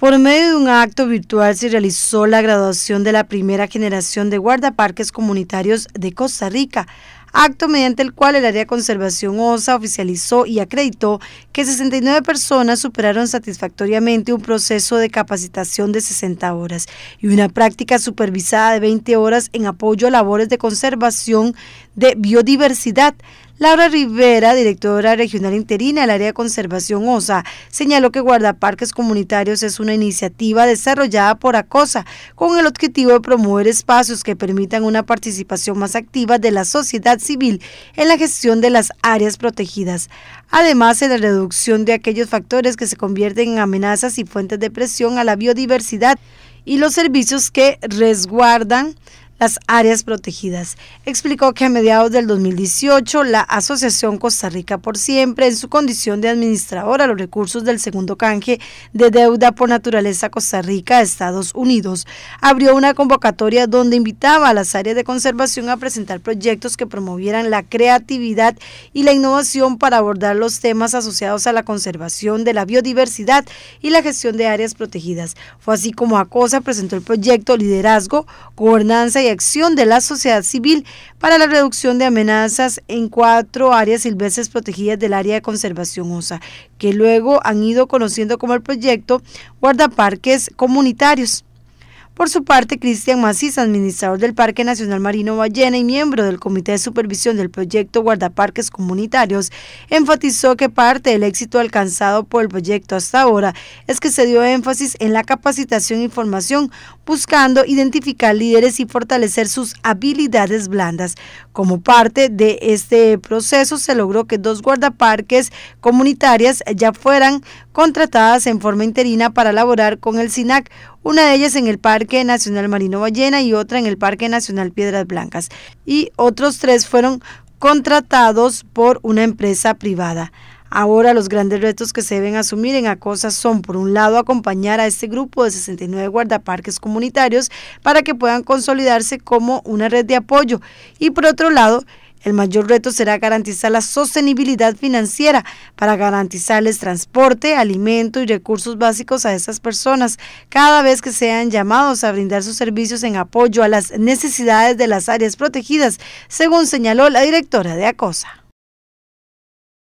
Por medio de un acto virtual se realizó la graduación de la primera generación de guardaparques comunitarios de Costa Rica, acto mediante el cual el área de conservación OSA oficializó y acreditó que 69 personas superaron satisfactoriamente un proceso de capacitación de 60 horas y una práctica supervisada de 20 horas en apoyo a labores de conservación de biodiversidad. Laura Rivera, directora regional interina del área de conservación OSA, señaló que Guardaparques Comunitarios es una iniciativa desarrollada por ACOSA con el objetivo de promover espacios que permitan una participación más activa de la sociedad civil en la gestión de las áreas protegidas, además en la reducción de aquellos factores que se convierten en amenazas y fuentes de presión a la biodiversidad y los servicios que resguardan las áreas protegidas. Explicó que a mediados del 2018 la Asociación Costa Rica por Siempre, en su condición de administradora los recursos del segundo canje de deuda por naturaleza Costa Rica Estados Unidos, abrió una convocatoria donde invitaba a las áreas de conservación a presentar proyectos que promovieran la creatividad y la innovación para abordar los temas asociados a la conservación de la biodiversidad y la gestión de áreas protegidas. Fue así como ACOSA presentó el proyecto Liderazgo, Gobernanza y acción de la sociedad civil para la reducción de amenazas en cuatro áreas silvestres protegidas del área de conservación OSA, que luego han ido conociendo como el proyecto Guardaparques Comunitarios. Por su parte, Cristian Macís, administrador del Parque Nacional Marino Ballena y miembro del Comité de Supervisión del proyecto Guardaparques Comunitarios, enfatizó que parte del éxito alcanzado por el proyecto hasta ahora es que se dio énfasis en la capacitación y formación, buscando identificar líderes y fortalecer sus habilidades blandas. Como parte de este proceso, se logró que dos guardaparques comunitarias ya fueran contratadas en forma interina para laborar con el SINAC, una de ellas en el Parque Nacional Marino Ballena y otra en el Parque Nacional Piedras Blancas, y otros tres fueron contratados por una empresa privada. Ahora los grandes retos que se deben asumir en ACOSA son, por un lado, acompañar a este grupo de 69 guardaparques comunitarios para que puedan consolidarse como una red de apoyo y, por otro lado, el mayor reto será garantizar la sostenibilidad financiera para garantizarles transporte, alimento y recursos básicos a esas personas cada vez que sean llamados a brindar sus servicios en apoyo a las necesidades de las áreas protegidas, según señaló la directora de ACOSA.